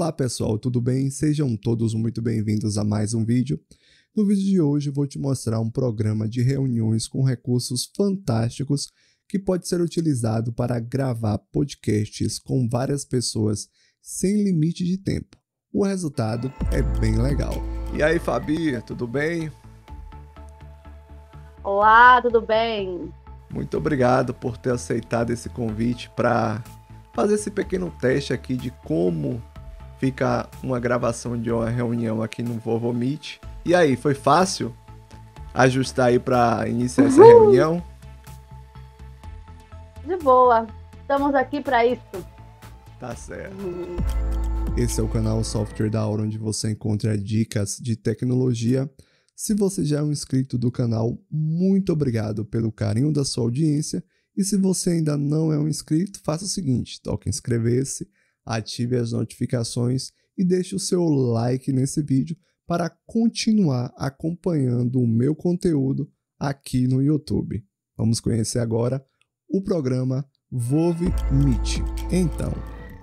Olá pessoal, tudo bem? Sejam todos muito bem-vindos a mais um vídeo. No vídeo de hoje vou te mostrar um programa de reuniões com recursos fantásticos que pode ser utilizado para gravar podcasts com várias pessoas sem limite de tempo. O resultado é bem legal. E aí, Fabi, tudo bem? Olá, tudo bem? Muito obrigado por ter aceitado esse convite para fazer esse pequeno teste aqui de como fica uma gravação de uma reunião aqui no Vovô Meet. E aí, foi fácil ajustar aí para iniciar essa reunião? De boa. Estamos aqui para isso. Tá certo. Uhum. Esse é o canal Software da Aura, onde você encontra dicas de tecnologia. Se você já é um inscrito do canal, muito obrigado pelo carinho da sua audiência. E se você ainda não é um inscrito, faça o seguinte: toque inscrever-se ative as notificações e deixe o seu like nesse vídeo para continuar acompanhando o meu conteúdo aqui no YouTube. Vamos conhecer agora o programa Vove Meet. Então,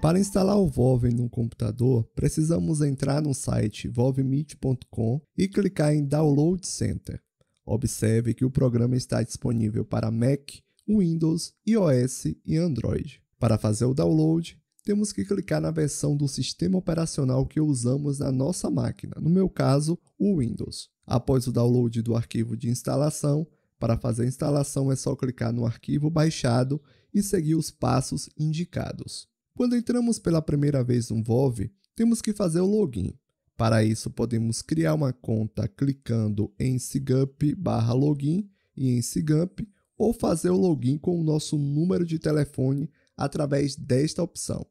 para instalar o Volve no computador, precisamos entrar no site volvemeet.com e clicar em Download Center. Observe que o programa está disponível para Mac, Windows, iOS e Android. Para fazer o download, temos que clicar na versão do sistema operacional que usamos na nossa máquina, no meu caso, o Windows. Após o download do arquivo de instalação, para fazer a instalação é só clicar no arquivo baixado e seguir os passos indicados. Quando entramos pela primeira vez no VOV, temos que fazer o login. Para isso, podemos criar uma conta clicando em SIGUP login e em SIGUP ou fazer o login com o nosso número de telefone através desta opção.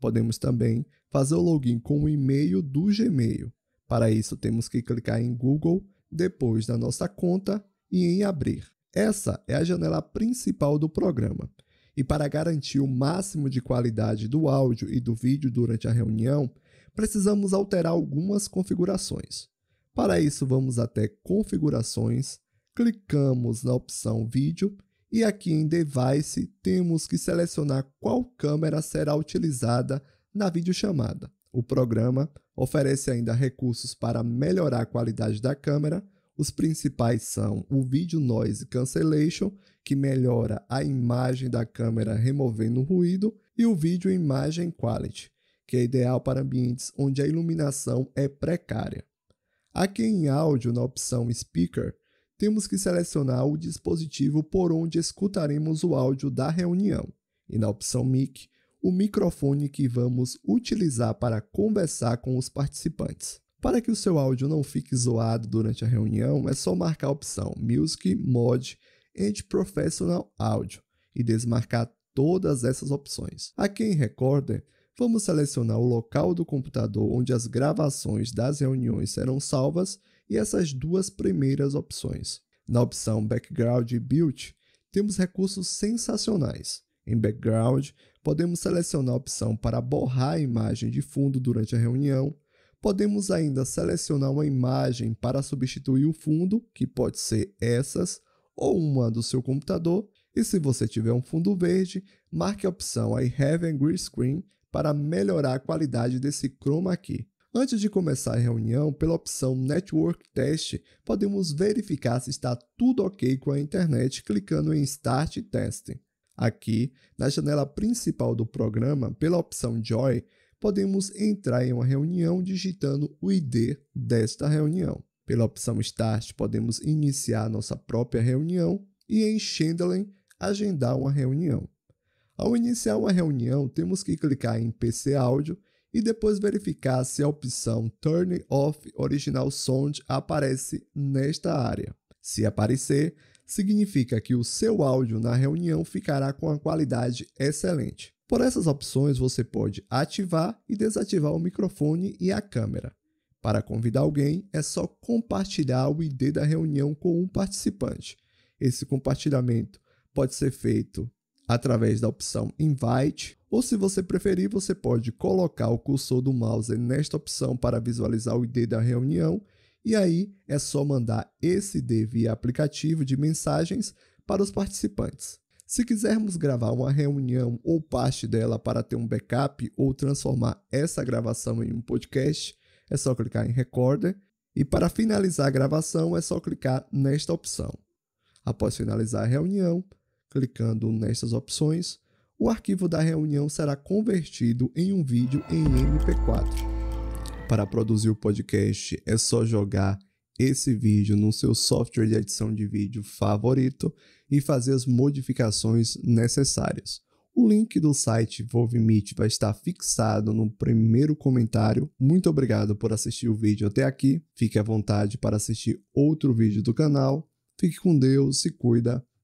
Podemos também fazer o login com o e-mail do Gmail. Para isso, temos que clicar em Google, depois da nossa conta e em Abrir. Essa é a janela principal do programa. E para garantir o máximo de qualidade do áudio e do vídeo durante a reunião, precisamos alterar algumas configurações. Para isso, vamos até Configurações, clicamos na opção Vídeo e aqui em Device, temos que selecionar qual câmera será utilizada na videochamada. O programa oferece ainda recursos para melhorar a qualidade da câmera. Os principais são o Video Noise Cancellation, que melhora a imagem da câmera removendo o ruído, e o Video Imagem Quality, que é ideal para ambientes onde a iluminação é precária. Aqui em áudio, na opção Speaker, temos que selecionar o dispositivo por onde escutaremos o áudio da reunião e, na opção mic, o microfone que vamos utilizar para conversar com os participantes. Para que o seu áudio não fique zoado durante a reunião, é só marcar a opção Music Mod and Professional Audio e desmarcar todas essas opções. Aqui em Recorder, vamos selecionar o local do computador onde as gravações das reuniões serão salvas e essas duas primeiras opções. Na opção Background e Build, temos recursos sensacionais. Em Background, podemos selecionar a opção para borrar a imagem de fundo durante a reunião, podemos ainda selecionar uma imagem para substituir o fundo, que pode ser essas, ou uma do seu computador, e se você tiver um fundo verde, marque a opção I Have a Green Screen para melhorar a qualidade desse chroma aqui. Antes de começar a reunião, pela opção Network Test, podemos verificar se está tudo ok com a internet clicando em Start Test. Aqui, na janela principal do programa, pela opção Joy, podemos entrar em uma reunião digitando o ID desta reunião. Pela opção Start, podemos iniciar nossa própria reunião e em Chandler agendar uma reunião. Ao iniciar uma reunião, temos que clicar em PC Áudio e depois verificar se a opção Turn Off Original Sound aparece nesta área. Se aparecer, significa que o seu áudio na reunião ficará com a qualidade excelente. Por essas opções, você pode ativar e desativar o microfone e a câmera. Para convidar alguém, é só compartilhar o ID da reunião com um participante. Esse compartilhamento pode ser feito através da opção Invite, ou se você preferir, você pode colocar o cursor do mouse nesta opção para visualizar o ID da reunião, e aí é só mandar esse ID via aplicativo de mensagens para os participantes. Se quisermos gravar uma reunião ou parte dela para ter um backup ou transformar essa gravação em um podcast, é só clicar em Recorder. E para finalizar a gravação, é só clicar nesta opção. Após finalizar a reunião, Clicando nessas opções, o arquivo da reunião será convertido em um vídeo em MP4. Para produzir o podcast, é só jogar esse vídeo no seu software de edição de vídeo favorito e fazer as modificações necessárias. O link do site Volvimit vai estar fixado no primeiro comentário. Muito obrigado por assistir o vídeo até aqui. Fique à vontade para assistir outro vídeo do canal. Fique com Deus, se cuida